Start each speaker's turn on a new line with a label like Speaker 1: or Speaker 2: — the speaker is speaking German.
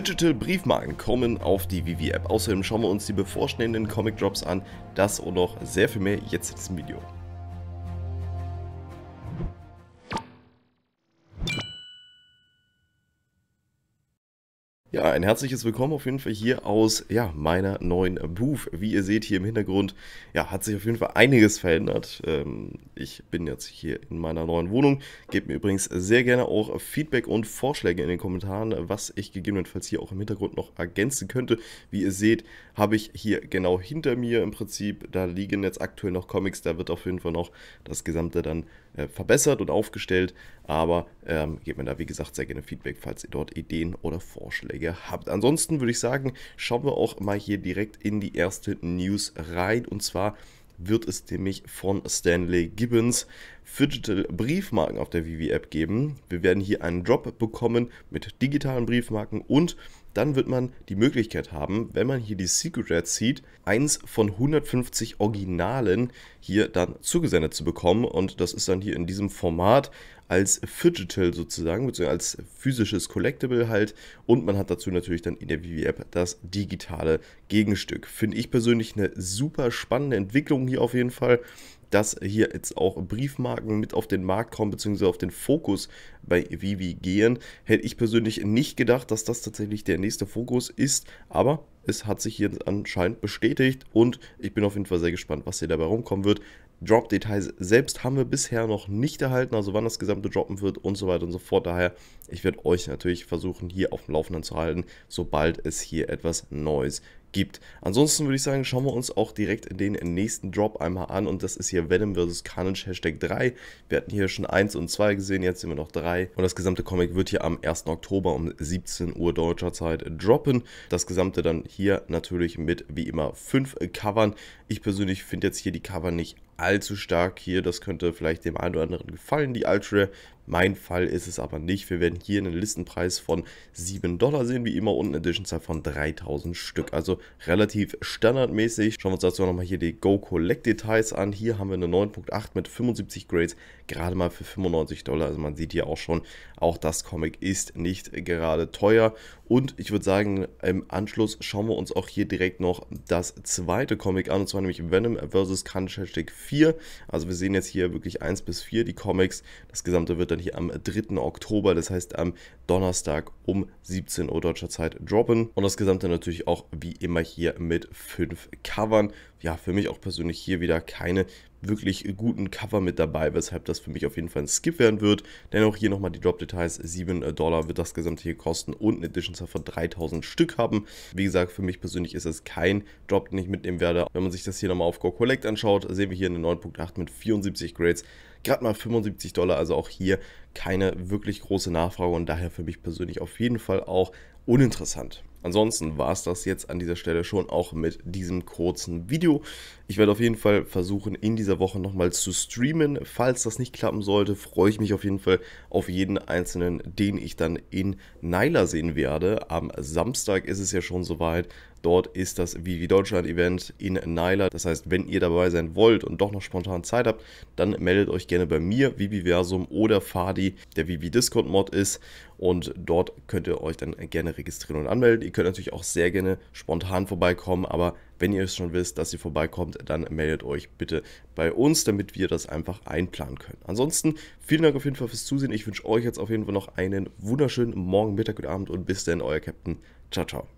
Speaker 1: Digital Briefmarken kommen auf die Vivi App. Außerdem schauen wir uns die bevorstehenden Comic Drops an. Das und noch sehr viel mehr jetzt in diesem Video. Ja, ein herzliches Willkommen auf jeden Fall hier aus ja, meiner neuen Booth. Wie ihr seht hier im Hintergrund, ja, hat sich auf jeden Fall einiges verändert. Ähm, ich bin jetzt hier in meiner neuen Wohnung. Gebt mir übrigens sehr gerne auch Feedback und Vorschläge in den Kommentaren, was ich gegebenenfalls hier auch im Hintergrund noch ergänzen könnte. Wie ihr seht, habe ich hier genau hinter mir im Prinzip, da liegen jetzt aktuell noch Comics, da wird auf jeden Fall noch das Gesamte dann äh, verbessert und aufgestellt. Aber ähm, gebt mir da wie gesagt sehr gerne Feedback, falls ihr dort Ideen oder Vorschläge habt. Ansonsten würde ich sagen, schauen wir auch mal hier direkt in die erste News rein und zwar wird es nämlich von Stanley Gibbons Digital Briefmarken auf der Vivi App geben. Wir werden hier einen Drop bekommen mit digitalen Briefmarken und dann wird man die Möglichkeit haben, wenn man hier die Secret Rare zieht, eins von 150 Originalen hier dann zugesendet zu bekommen. Und das ist dann hier in diesem Format als Fidgetal sozusagen, beziehungsweise als physisches Collectible halt. Und man hat dazu natürlich dann in der Vivi-App das digitale Gegenstück. Finde ich persönlich eine super spannende Entwicklung hier auf jeden Fall dass hier jetzt auch Briefmarken mit auf den Markt kommen, beziehungsweise auf den Fokus bei Vivi gehen. Hätte ich persönlich nicht gedacht, dass das tatsächlich der nächste Fokus ist, aber es hat sich hier anscheinend bestätigt und ich bin auf jeden Fall sehr gespannt, was hier dabei rumkommen wird. Drop-Details selbst haben wir bisher noch nicht erhalten, also wann das gesamte droppen wird und so weiter und so fort. Daher, ich werde euch natürlich versuchen, hier auf dem Laufenden zu halten, sobald es hier etwas Neues gibt. Ansonsten würde ich sagen, schauen wir uns auch direkt den nächsten Drop einmal an und das ist hier Venom vs. Carnage Hashtag 3. Wir hatten hier schon 1 und 2 gesehen, jetzt sind wir noch 3 und das gesamte Comic wird hier am 1. Oktober um 17 Uhr deutscher Zeit droppen. Das gesamte dann hier natürlich mit wie immer 5 Covern. Ich persönlich finde jetzt hier die Cover nicht allzu stark hier. Das könnte vielleicht dem einen oder anderen gefallen, die Ultra. Mein Fall ist es aber nicht. Wir werden hier einen Listenpreis von 7 Dollar sehen, wie immer, und eine Editionzahl von 3000 Stück. Also relativ standardmäßig. Schauen wir uns dazu nochmal hier die Go Collect Details an. Hier haben wir eine 9.8 mit 75 Grades, gerade mal für 95 Dollar. Also man sieht hier auch schon, auch das Comic ist nicht gerade teuer. Und ich würde sagen, im Anschluss schauen wir uns auch hier direkt noch das zweite Comic an, und zwar nämlich Venom vs. Crunch Hashtag 4. Also wir sehen jetzt hier wirklich 1 bis 4 die Comics. Das Gesamte wird dann hundertprozentig am 3. Oktober, das heißt am Donnerstag um 17 Uhr deutscher Zeit droppen. Und das Gesamte natürlich auch wie immer hier mit fünf Covern. Ja, für mich auch persönlich hier wieder keine wirklich guten Cover mit dabei, weshalb das für mich auf jeden Fall ein Skip werden wird. Dennoch hier nochmal die Drop-Details, 7 Dollar wird das Gesamte hier kosten und eine edition von 3000 Stück haben. Wie gesagt, für mich persönlich ist es kein Drop, den ich mitnehmen werde. Wenn man sich das hier nochmal auf Go Collect anschaut, sehen wir hier eine 9.8 mit 74 Grades gerade mal 75 Dollar, also auch hier keine wirklich große Nachfrage und daher für mich persönlich auf jeden Fall auch uninteressant. Ansonsten war es das jetzt an dieser Stelle schon auch mit diesem kurzen Video. Ich werde auf jeden Fall versuchen, in dieser Woche nochmal zu streamen. Falls das nicht klappen sollte, freue ich mich auf jeden Fall auf jeden einzelnen, den ich dann in Naila sehen werde. Am Samstag ist es ja schon soweit. Dort ist das Vivi Deutschland Event in Naila. Das heißt, wenn ihr dabei sein wollt und doch noch spontan Zeit habt, dann meldet euch gerne bei mir, Viviversum oder Fadi, der Vivi Discord Mod ist. Und dort könnt ihr euch dann gerne registrieren und anmelden ihr könnt natürlich auch sehr gerne spontan vorbeikommen, aber wenn ihr es schon wisst, dass ihr vorbeikommt, dann meldet euch bitte bei uns, damit wir das einfach einplanen können. Ansonsten vielen Dank auf jeden Fall fürs Zusehen. Ich wünsche euch jetzt auf jeden Fall noch einen wunderschönen Morgen, Mittag und Abend und bis dann, euer Captain. Ciao, ciao.